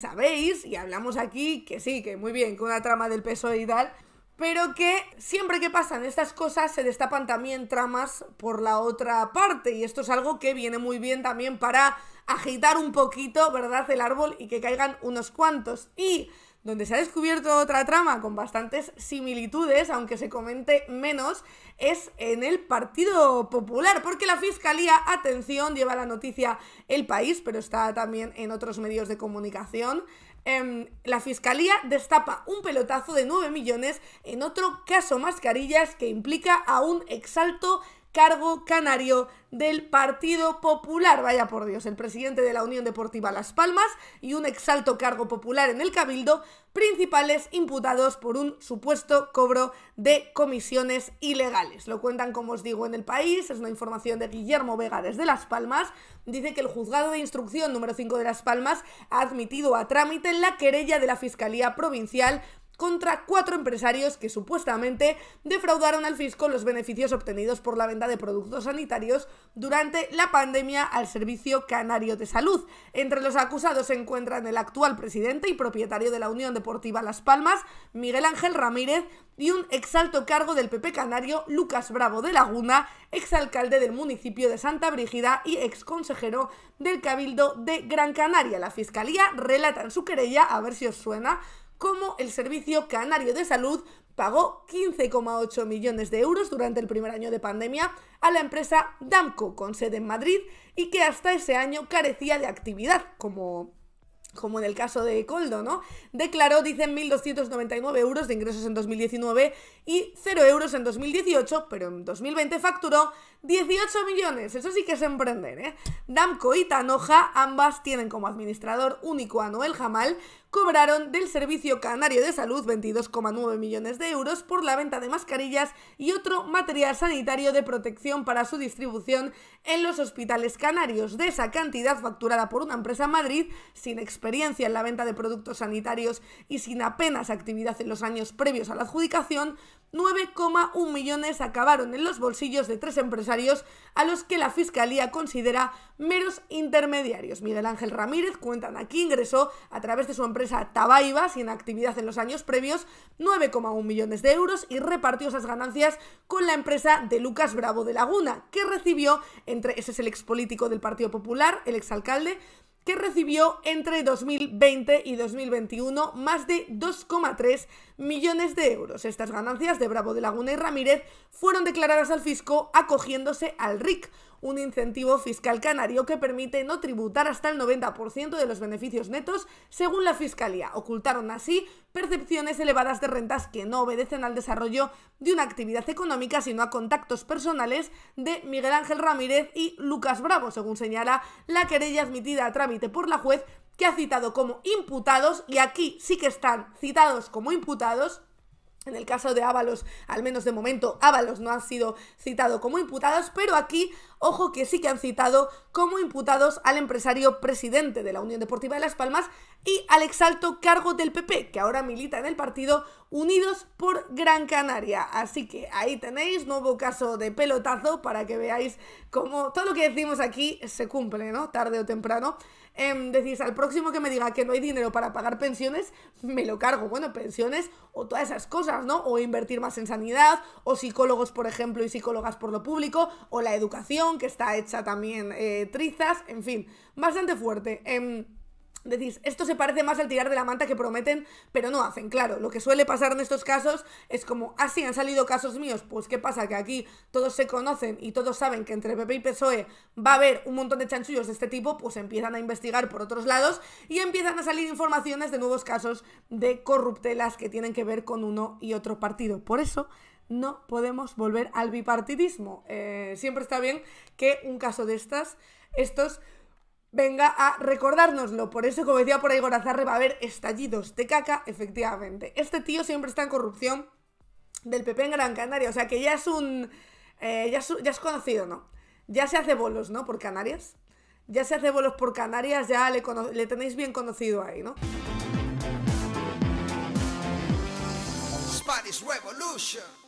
sabéis, y hablamos aquí, que sí, que muy bien, con una trama del peso y tal, pero que siempre que pasan estas cosas se destapan también tramas por la otra parte, y esto es algo que viene muy bien también para agitar un poquito, ¿verdad?, el árbol y que caigan unos cuantos. Y donde se ha descubierto otra trama con bastantes similitudes, aunque se comente menos, es en el Partido Popular, porque la Fiscalía, atención, lleva la noticia El País, pero está también en otros medios de comunicación. Em, la fiscalía destapa un pelotazo de 9 millones en otro caso mascarillas que implica a un exalto cargo canario del Partido Popular. Vaya por Dios, el presidente de la Unión Deportiva Las Palmas y un exalto cargo popular en el Cabildo, principales imputados por un supuesto cobro de comisiones ilegales. Lo cuentan, como os digo, en el país, es una información de Guillermo Vega desde Las Palmas. Dice que el juzgado de instrucción número 5 de Las Palmas ha admitido a trámite la querella de la Fiscalía Provincial contra cuatro empresarios que supuestamente defraudaron al fisco los beneficios obtenidos por la venta de productos sanitarios durante la pandemia al Servicio Canario de Salud. Entre los acusados se encuentran el actual presidente y propietario de la Unión Deportiva Las Palmas, Miguel Ángel Ramírez, y un exalto cargo del PP Canario, Lucas Bravo de Laguna, exalcalde del municipio de Santa Brígida y exconsejero del Cabildo de Gran Canaria. La Fiscalía relata en su querella, a ver si os suena, como el Servicio Canario de Salud pagó 15,8 millones de euros durante el primer año de pandemia a la empresa Damco, con sede en Madrid, y que hasta ese año carecía de actividad, como como en el caso de Coldo, ¿no? Declaró, dicen, 1.299 euros de ingresos en 2019 y 0 euros en 2018, pero en 2020 facturó 18 millones. Eso sí que es emprender, ¿eh? Damco y Tanoja ambas tienen como administrador único a Noel Jamal, cobraron del Servicio Canario de Salud 22,9 millones de euros por la venta de mascarillas y otro material sanitario de protección para su distribución en los hospitales canarios. De esa cantidad facturada por una empresa en Madrid, sin experiencia en la venta de productos sanitarios y sin apenas actividad en los años previos a la adjudicación, 9,1 millones acabaron en los bolsillos de tres empresarios a los que la Fiscalía considera meros intermediarios. Miguel Ángel Ramírez, cuentan aquí, ingresó a través de su empresa empresa Tabaiba, sin actividad en los años previos, 9,1 millones de euros y repartió esas ganancias con la empresa de Lucas Bravo de Laguna, que recibió, entre ese es el político del Partido Popular, el exalcalde, que recibió entre 2020 y 2021 más de 2,3 millones de euros. Estas ganancias de Bravo de Laguna y Ramírez fueron declaradas al fisco acogiéndose al RIC, un incentivo fiscal canario que permite no tributar hasta el 90% de los beneficios netos, según la Fiscalía. Ocultaron así percepciones elevadas de rentas que no obedecen al desarrollo de una actividad económica, sino a contactos personales de Miguel Ángel Ramírez y Lucas Bravo, según señala la querella admitida a través por la juez que ha citado como imputados, y aquí sí que están citados como imputados, en el caso de Ábalos, al menos de momento, Ábalos no ha sido citado como imputados, pero aquí, ojo que sí que han citado como imputados al empresario presidente de la Unión Deportiva de Las Palmas y al exalto cargo del PP, que ahora milita en el partido unidos por Gran Canaria. Así que ahí tenéis, nuevo caso de pelotazo para que veáis cómo todo lo que decimos aquí se cumple, ¿no? Tarde o temprano. Em, decís, al próximo que me diga que no hay dinero para pagar pensiones, me lo cargo. Bueno, pensiones o todas esas cosas, ¿no? O invertir más en sanidad, o psicólogos, por ejemplo, y psicólogas por lo público, o la educación, que está hecha también eh, trizas, en fin, bastante fuerte. en em, Decís, esto se parece más al tirar de la manta que prometen, pero no hacen. Claro, lo que suele pasar en estos casos es como, así ah, sí, han salido casos míos, pues qué pasa, que aquí todos se conocen y todos saben que entre PP y PSOE va a haber un montón de chanchullos de este tipo, pues empiezan a investigar por otros lados y empiezan a salir informaciones de nuevos casos de corruptelas que tienen que ver con uno y otro partido. Por eso no podemos volver al bipartidismo. Eh, siempre está bien que un caso de estas, estos venga a recordárnoslo. Por eso, como decía por ahí Gorazarre, va a haber estallidos de caca, efectivamente. Este tío siempre está en corrupción del PP en Gran Canaria, o sea que ya es un... Eh, ya, es, conocido, ¿no? Ya se hace bolos, ¿no? Por Canarias. Ya se hace bolos por Canarias, ya le, le tenéis bien conocido ahí, ¿no? Spanish Revolution.